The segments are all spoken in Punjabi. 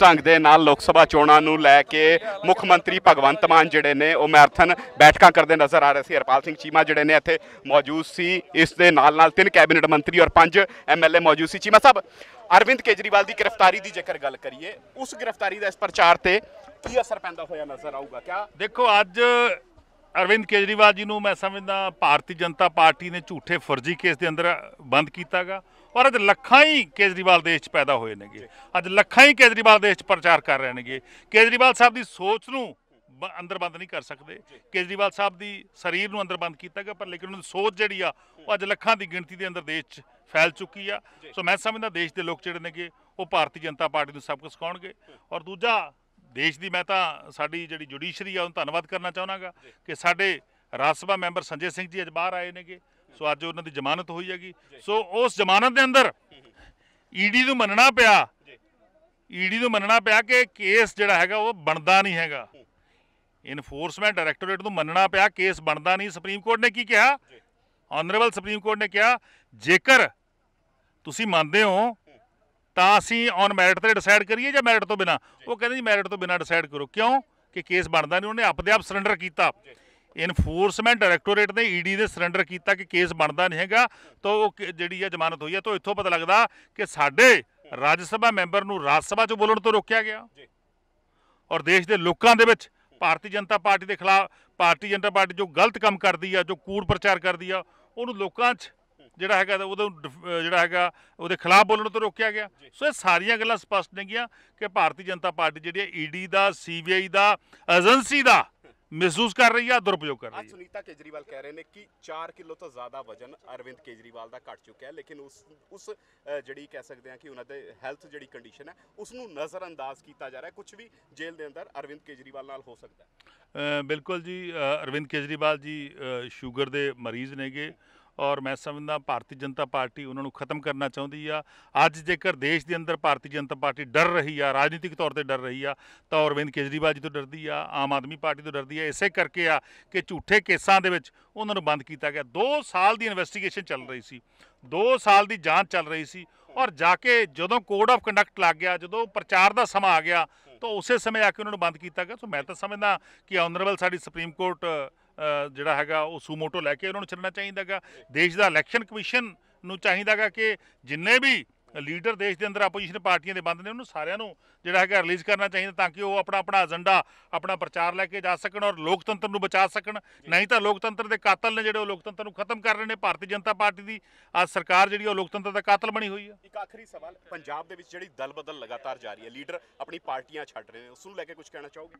ਢੰਗ ਦੇ ਨਾਲ ਲੋਕ ਸਭਾ ਚੋਣਾਂ ਨੂੰ ਲੈ ਕੇ ਮੁੱਖ ਮੰਤਰੀ ਭਗਵੰਤ ਮਾਨ ਜਿਹੜੇ ਨੇ ਉਹ ਮੈਰਾਥਨ ਬੈਠਕਾਂ ਕਰਦੇ ਨਜ਼ਰ ਆ ਰਹੇ ਸੀ ਹਰਪਾਲ ਸਿੰਘ ਚੀਮਾ ਜਿਹੜੇ ਨੇ ਇੱਥੇ ਮੌਜੂਦ ਸੀ ਇਸ ਦੇ ਨਾਲ ਨਾਲ ਤਿੰਨ ਕੈਬਨਿਟ ਮੰਤਰੀ ਔਰ ਪੰਜ ਐਮਐਲਏ ਮੌਜੂਦ ਸੀ ਚੀਮਾ ਸਾਹਿਬ ਅਰਵਿੰਦ ਕੇਜਰੀਵਾਲ ਦੀ ਗ੍ਰਿਫਤਾਰੀ ਦੀ ਜੇਕਰ ਗੱਲ ਕਰੀਏ ਉਸ ਗ੍ਰਿਫਤਾਰੀ ਦਾ ਇਸ ਪ੍ਰਚਾਰ ਤੇ ਕੀ ਅਸਰ ਪੈਂਦਾ ਹੋਇਆ ਨਜ਼ਰ ਆਊਗਾ ਕਿਆ ਦੇਖੋ ਅੱਜ ਅਰਵਿੰਦ ਕੇਜਰੀਵਾਲ ਜੀ ਨੂੰ ਮੈਂ ਸਮਝਦਾ ਭਾਰਤੀ ਜਨਤਾ ਪਾਰਟੀ ਨੇ ਝੂਠੇ ਫਰਜ਼ੀ ਕੇਸ ਦੇ ਅੰਦਰ ਬੰਦ ਕੀਤਾਗਾ ਔਰ ਅੱਜ ਲੱਖਾਂ ਹੀ ਕੇਜਰੀਵਾਲ ਦੇਸ਼ 'ਚ ਪੈਦਾ ਹੋਏ ਨੇਗੇ ਅੱਜ ਲੱਖਾਂ ਹੀ ਕੇਜਰੀਵਾਲ ਦੇਸ਼ 'ਚ ਪ੍ਰਚਾਰ ਕਰ ਰਹੇ ਨੇਗੇ ਕੇਜਰੀਵਾਲ ਸਾਹਿਬ ਦੀ ਸੋਚ ਨੂੰ ਅੰਦਰ ਬੰਦ ਨਹੀਂ ਕਰ ਸਕਦੇ ਕੇਜਰੀਵਾਲ ਸਾਹਿਬ ਦੀ ਸਰੀਰ ਨੂੰ ਅੰਦਰ ਬੰਦ ਕੀਤਾਗਾ ਪਰ ਲੇਕਿਨ ਉਹਨਾਂ ਦੀ ਸੋਚ ਜਿਹੜੀ ਆ ਉਹ ਅੱਜ ਲੱਖਾਂ ਦੀ ਗਿਣਤੀ ਦੇ ਅੰਦਰ ਦੇਸ਼ 'ਚ ਫੈਲ ਚੁੱਕੀ ਆ ਸੋ ਮੈਂ ਸਮਝਦਾ ਦੇਸ਼ ਦੇ ਲੋਕ ਜਿਹੜੇ ਨੇਗੇ ਉਹ ਭਾਰਤੀ ਜਨਤਾ ਪਾਰਟੀ ਨੂੰ ਸਬਕ ਸਿਖਾਉਣਗੇ ਔਰ ਦੂਜਾ ਦੇਸ਼ ਦੀ ਮੈਂ ਤਾਂ ਸਾਡੀ ਜਿਹੜੀ ਜੁਡੀਸ਼ਰੀ ਆ ਉਹਨੂੰ ਧੰਨਵਾਦ ਕਰਨਾ ਚਾਹਾਂਗਾ ਕਿ ਸਾਡੇ ਰਾਜ ਸਭਾ ਮੈਂਬਰ ਸੰਜੇ ਸਿੰਘ ਜੀ ਅੱਜ ਬਾਹਰ ਆਏ ਨੇਗੇ ਸੋ ਅੱਜ ਉਹਨਾਂ ਦੀ ਜ਼ਮਾਨਤ ਹੋਈ ਹੈਗੀ ਸੋ ਉਸ ਜ਼ਮਾਨਤ ਦੇ ਅੰਦਰ ਈਡੀ ਨੂੰ ਮੰਨਣਾ ਪਿਆ ਈਡੀ ਨੂੰ ਮੰਨਣਾ ਪਿਆ ਕਿ ਕੇਸ ਜਿਹੜਾ ਹੈਗਾ ਉਹ ਬਣਦਾ ਨਹੀਂ ਹੈਗਾ ਇਨਫੋਰਸਮੈਂਟ ਡਾਇਰੈਕਟੋਰੇਟ ਨੂੰ ਮੰਨਣਾ ਪਿਆ ਕੇਸ ਬਣਦਾ ਨਹੀਂ ਸੁਪਰੀਮ ਕੋਰਟ ਨੇ ਕੀ ਕਿਹਾ ਆਨਰੇਬਲ ਸੁਪਰੀਮ ਕੋਰਟ ਨੇ ਕਿਹਾ ਜੇਕਰ ਤੁਸੀਂ ਮੰਨਦੇ ਹੋ ਤਾਂ ਅਸੀਂ ਔਨ ਮੈਰਿਟ ਤੇ ਡਿਸਾਈਡ ਕਰੀਏ ਜਾਂ ਮੈਰਿਟ ਤੋਂ ਬਿਨਾ ਉਹ ਕਹਿੰਦੇ ਜੀ ਮੈਰਿਟ ਤੋਂ ਬਿਨਾ ਡਿਸਾਈਡ ਕਰੋ ਕਿਉਂ ਕਿ ਕੇਸ ਬਣਦਾ ਨਹੀਂ ਉਹਨੇ ਆਪਦੇ ਆਪ ਸਰੈਂਡਰ ਕੀਤਾ ਇਨਫੋਰਸਮੈਂਟ ਡਾਇਰੈਕਟੋਰੇਟ ਨੇ ਈਡੀ ਦੇ ਸਰੈਂਡਰ ਕੀਤਾ ਕਿ ਕੇਸ ਬਣਦਾ ਨਹੀਂ ਹੈਗਾ ਤਾਂ ਉਹ ਜਿਹੜੀ ਹੈ ਜ਼ਮਾਨਤ ਹੋਈ ਹੈ ਤਾਂ ਇੱਥੋਂ ਪਤਾ ਲੱਗਦਾ ਕਿ ਸਾਡੇ ਰਾਜ ਸਭਾ ਮੈਂਬਰ ਨੂੰ ਰਾਜ ਸਭਾ 'ਚ ਬੋਲਣ ਤੋਂ ਰੋਕਿਆ ਗਿਆ ਔਰ ਦੇਸ਼ ਦੇ ਲੋਕਾਂ ਦੇ ਵਿੱਚ ਭਾਰਤੀ ਜਨਤਾ ਪਾਰਟੀ ਦੇ ਖਿਲਾਫ ਭਾਰਤੀ ਜਨਤਾ ਪਾਰਟੀ ਜੋ ਗਲਤ ਕੰਮ ਕਰਦੀ ਆ ਜੋ ਕੂੜ ਪ੍ਰਚਾਰ ਕਰਦੀ ਆ ਉਹਨੂੰ ਲੋਕਾਂ 'ਚ ਜਿਹੜਾ ਹੈਗਾ ਉਹਦੋਂ ਜਿਹੜਾ ਹੈਗਾ ਉਹਦੇ ਖਿਲਾਫ ਬੋਲਣ ਤੋਂ ਰੋਕਿਆ ਗਿਆ ਸੋ ਇਹ ਸਾਰੀਆਂ ਗੱਲਾਂ ਸਪਸ਼ਟ ਨੇਗੀਆਂ ਕਿ ਭਾਰਤੀ ਜਨਤਾ ਪਾਰਟੀ ਜਿਹੜੀ ਹੈ ਈਡੀ ਦਾ ਸੀਬੀਆਈ ਦਾ ਏਜੰਸੀ ਦਾ ਮਹਿਸੂਸ ਕਰ ਰਹੀ ਹੈ ਦੁਰਪਯੋਗ ਕਰ ਰਹੀ ਹੈ ਸੁਨੀਤਾ ਕੇਜਰੀਵਾਲ ਕਹਿ ਰਹੇ ਨੇ ਕਿ 4 ਕਿਲੋ ਤੋਂ ਜ਼ਿਆਦਾ ਵਜਨ ਅਰਵਿੰਦ ਕੇਜਰੀਵਾਲ ਦਾ ਘਟ ਚੁੱਕਿਆ ਹੈ ਲੇਕਿਨ ਉਸ ਉਸ ਜਿਹੜੀ ਕਹਿ ਸਕਦੇ ਆ ਕਿ ਉਹਨਾਂ ਦੇ ਹੈਲਥ ਜਿਹੜੀ ਕੰਡੀਸ਼ਨ ਹੈ ਉਸ ਨੂੰ ਨਜ਼ਰ ਅੰਦਾਜ਼ ਕੀਤਾ ਜਾ ਰਿਹਾ ਕੁਝ ਵੀ ਜੇਲ੍ਹ ਦੇ ਅੰਦਰ ਅਰਵਿੰਦ ਕੇਜਰੀਵਾਲ ਨਾਲ ਹੋ ਸਕਦਾ ਹੈ ਬਿਲਕੁਲ ਜੀ ਅਰਵਿੰਦ ਕੇਜਰੀਵਾਲ ਜੀ ਸ਼ੂਗਰ ਦੇ ਮਰੀਜ਼ ਨੇਗੇ ਔਰ ਮੈਂ ਸਮਝਦਾ ਭਾਰਤੀ ਜਨਤਾ ਪਾਰਟੀ ਉਹਨਾਂ ਨੂੰ ਖਤਮ ਕਰਨਾ ਚਾਹੁੰਦੀ ਆ ਅੱਜ ਜੇਕਰ ਦੇਸ਼ ਦੇ ਅੰਦਰ ਭਾਰਤੀ ਜਨਤਾ ਪਾਰਟੀ ਡਰ ਰਹੀ ਆ ਰਾਜਨੀਤਿਕ ਤੌਰ ਤੇ ਡਰ ਰਹੀ ਆ ਤਾਂ ਅਰਵਿੰਦ ਕੇਜਰੀਵਾਲ ਜੀ ਤੋਂ ਡਰਦੀ ਆ ਆਮ ਆਦਮੀ ਪਾਰਟੀ ਤੋਂ ਡਰਦੀ ਆ ਇਸੇ ਕਰਕੇ ਆ ਕਿ ਝੂਠੇ ਕੇਸਾਂ ਦੇ ਵਿੱਚ ਉਹਨਾਂ ਨੂੰ ਬੰਦ ਕੀਤਾ ਗਿਆ 2 ਸਾਲ ਦੀ ਇਨਵੈਸਟੀਗੇਸ਼ਨ ਚੱਲ ਰਹੀ ਸੀ 2 ਸਾਲ ਦੀ ਜਾਂਚ ਚੱਲ ਰਹੀ ਸੀ ਔਰ ਜਾ ਕੇ ਜਦੋਂ ਕੋਡ ਆਫ ਕੰਡਕਟ ਲੱਗ ਗਿਆ ਜਦੋਂ ਪ੍ਰਚਾਰ ਦਾ ਸਮਾਂ ਆ ਗਿਆ ਤਾਂ ਉਸੇ ਸਮੇਂ ਆ ਕੇ ਉਹਨਾਂ ਨੂੰ ਬੰਦ ਕੀਤਾ ਗਿਆ ਸੋ ਮੈਂ ਤਾਂ ਸਮਝਦਾ ਕਿ ਆਨਰੇਬਲ ਸਾਡੀ ਸੁਪਰੀਮ ਕੋਰਟ ਜਿਹੜਾ ਹੈਗਾ ਉਹ ਸੂਮੋਟੋ ਲੈ ਕੇ ਉਹਨਾਂ ਨੂੰ ਚੱਲਣਾ ਚਾਹੀਦਾਗਾ ਦੇਸ਼ ਦਾ ਇਲੈਕਸ਼ਨ ਕਮਿਸ਼ਨ ਨੂੰ ਚਾਹੀਦਾਗਾ ਕਿ ਜਿੰਨੇ ਵੀ ਲੀਡਰ ਦੇਸ਼ ਦੇ ਅੰਦਰ ਆਪੋਜੀਸ਼ਨ ਪਾਰਟੀਆਂ ਦੇ ਬੰਦ ਨੇ ਉਹਨੂੰ ਸਾਰਿਆਂ ਨੂੰ ਜਿਹੜਾ ਹੈਗਾ ਰਿਲੀਜ਼ ਕਰਨਾ ਚਾਹੀਦਾ ਤਾਂ ਕਿ ਉਹ ਆਪਣਾ ਆਪਣਾ ਏਜੰਡਾ ਆਪਣਾ ਪ੍ਰਚਾਰ ਲੈ ਕੇ ਜਾ ਸਕਣ ਔਰ ਲੋਕਤੰਤਰ ਨੂੰ ਬਚਾ ਸਕਣ ਨਹੀਂ ਤਾਂ ਲੋਕਤੰਤਰ ਦੇ ਕਾਤਲ ਨੇ ਜਿਹੜੇ ਉਹ ਲੋਕਤੰਤਰ ਨੂੰ ਖਤਮ ਕਰ ਰਹੇ ਨੇ ਭਾਰਤੀ ਜਨਤਾ ਪਾਰਟੀ ਦੀ ਆ ਸਰਕਾਰ ਜਿਹੜੀ ਉਹ ਲੋਕਤੰਤਰ ਦਾ ਕਾਤਲ ਬਣੀ ਹੋਈ ਹੈ ਇੱਕ ਆਖਰੀ ਸਵਾਲ ਪੰਜਾਬ ਦੇ ਵਿੱਚ ਜਿਹੜੀ ਦਲ ਬਦਲ ਲਗਾਤਾਰ ਜਾਰੀ ਹੈ ਲੀਡਰ ਆਪਣੀ ਪਾਰਟੀਆਂ ਛੱਡ ਰਹੇ ਨੇ ਉਸ ਨੂੰ ਲੈ ਕੇ ਕੁਝ ਕਹਿਣਾ ਚਾਹੋਗੇ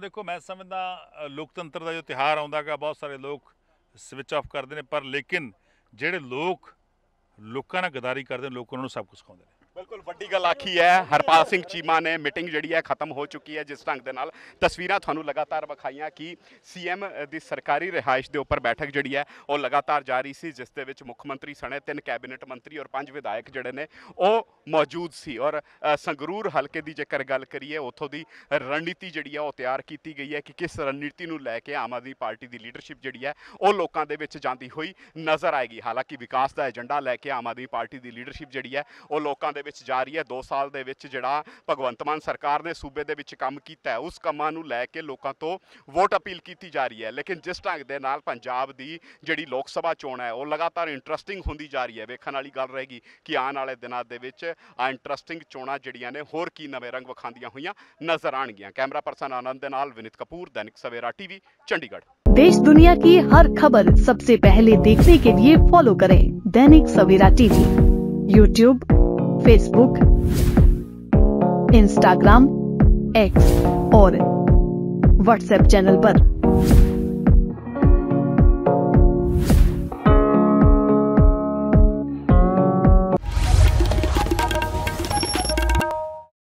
ਦੇਖੋ ਮੈਂ ਸਮਝਦਾ ਲੋਕਤੰਤਰ ਦਾ ਜੋ ਤਿਹਾਰ ਆਉਂਦਾ ਹੈਗਾ ਬਹੁਤ ਸਾਰੇ ਲੋਕ ਸਵਿਚ ਆਫ ਕਰਦੇ ਨੇ ਪਰ ਲੇਕਿਨ ਜਿਹੜੇ ਲੋਕ ਲੋਕਾਂ ਨਾਲ ਗਦਾਰੀ ਕਰਦੇ ਨੇ ਲੋਕ ਉਹਨਾਂ ਨੂੰ ਸਭ ਕੁਝ ਸਿਖਾਉਂਦੇ ਨੇ ਬਿਲਕੁਲ ਵੱਡੀ ਗੱਲ ਆਖੀ ਹੈ ਹਰਪਾਲ ਸਿੰਘ ਚੀਮਾ ਨੇ ਮੀਟਿੰਗ ਜਿਹੜੀ ਹੈ ਖਤਮ ਹੋ ਚੁੱਕੀ ਹੈ ਜਿਸ ਢੰਗ ਦੇ ਨਾਲ ਤਸਵੀਰਾਂ ਤੁਹਾਨੂੰ ਲਗਾਤਾਰ ਵਿਖਾਈਆਂ ਕਿ ਸੀਐਮ ਦੀ ਸਰਕਾਰੀ ਰਿਹਾਇਸ਼ ਦੇ ਉੱਪਰ ਬੈਠਕ ਜਿਹੜੀ ਹੈ ਉਹ ਲਗਾਤਾਰ ਜਾਰੀ ਸੀ ਜਿਸ ਦੇ ਵਿੱਚ ਮੁੱਖ ਮੰਤਰੀ ਸਣੇ ਤਿੰਨ ਕੈਬਨਿਟ ਮੰਤਰੀ ਔਰ ਪੰਜ ਵਿਧਾਇਕ ਜਿਹੜੇ ਨੇ ਉਹ ਮੌਜੂਦ ਸੀ ਔਰ ਸੰਗਰੂਰ ਹਲਕੇ ਦੀ ਜੇਕਰ ਗੱਲ ਕਰੀਏ ਉੱਥੋਂ ਦੀ ਰਣਨੀਤੀ ਜਿਹੜੀ ਹੈ ਉਹ ਤਿਆਰ ਕੀਤੀ ਗਈ ਹੈ ਕਿ ਕਿਸ ਰਣਨੀਤੀ ਨੂੰ ਲੈ ਕੇ ਆਮ ਆਦਮੀ ਪਾਰਟੀ ਦੀ ਲੀਡਰਸ਼ਿਪ ਜਿਹੜੀ ਹੈ ਉਹ ਲੋਕਾਂ ਦੇ ਵਿੱਚ ਜਾਂਦੀ ਹੋਈ ਨਜ਼ਰ ਆਏਗੀ ਹਾਲਾਂਕਿ ਵਿਕਾਸ ਦਾ ਏਜੰਡਾ ਲੈ ਕੇ ਆਮ ਆਦਮੀ ਪਾਰਟੀ ਦੀ ਲੀਡਰਸ਼ਿਪ ਜਿਹੜੀ ਹੈ ਉਹ ਲੋਕਾਂ ਦੇ ਵਿੱਚ ਜਾ ਰਹੀ ਹੈ 2 ਸਾਲ ਦੇ ਵਿੱਚ ਜਿਹੜਾ ਭਗਵੰਤ ਮਾਨ ਸਰਕਾਰ ਨੇ ਸੂਬੇ ਦੇ ਵਿੱਚ ਕੰਮ ਕੀਤਾ ਹੈ ਉਸ ਕੰਮਾਂ ਨੂੰ ਲੈ ਕੇ ਲੋਕਾਂ ਤੋਂ ਵੋਟ ਅਪੀਲ ਕੀਤੀ ਜਾ ਰਹੀ ਹੈ ਲੇਕਿਨ ਜਿਸ ਢੰਗ ਦੇ ਨਾਲ ਪੰਜਾਬ ਦੀ ਜਿਹੜੀ ਲੋਕ ਸਭਾ ਚੋਣ ਹੈ ਉਹ ਲਗਾਤਾਰ ਇੰਟਰਸਟਿੰਗ ਹੁੰਦੀ ਜਾ ਰਹੀ ਹੈ ਵੇਖਣ ਵਾਲੀ ਗੱਲ ਰਹੇਗੀ ਕਿ ਆਉਣ ਵਾਲੇ ਦਿਨਾਂ ਦੇ ਵਿੱਚ ਆ ਇੰਟਰਸਟਿੰਗ ਚੋਣਾਂ ਜਿਹੜੀਆਂ ਨੇ ਹੋਰ ਕੀ ਨਵੇਂ ਰੰਗ ਵਿਖਾਉਂਦੀਆਂ ਹੋਈਆਂ ਨਜ਼ਰ ਆਣਗੀਆਂ ਕੈਮਰਾ ਪਰਸਨ ਆਨੰਦ ਦੇ ਨਾਲ ਵਿਨਿਤ ਕਪੂਰ ਸਵੇਰਾ ਟੀਵੀ ਚੰਡੀਗੜ੍ਹ ਦੇਸ਼ ਦੁਨੀਆ ਕੀ ਹਰ ਖਬਰ ਸਭ ਤੋਂ ਪਹਿਲੇ देखने ਕੇ लिए ਫੋਲੋ ਕਰੇ Dainik Savera TV YouTube Facebook Instagram X और व्हाट्सएप चैनल पर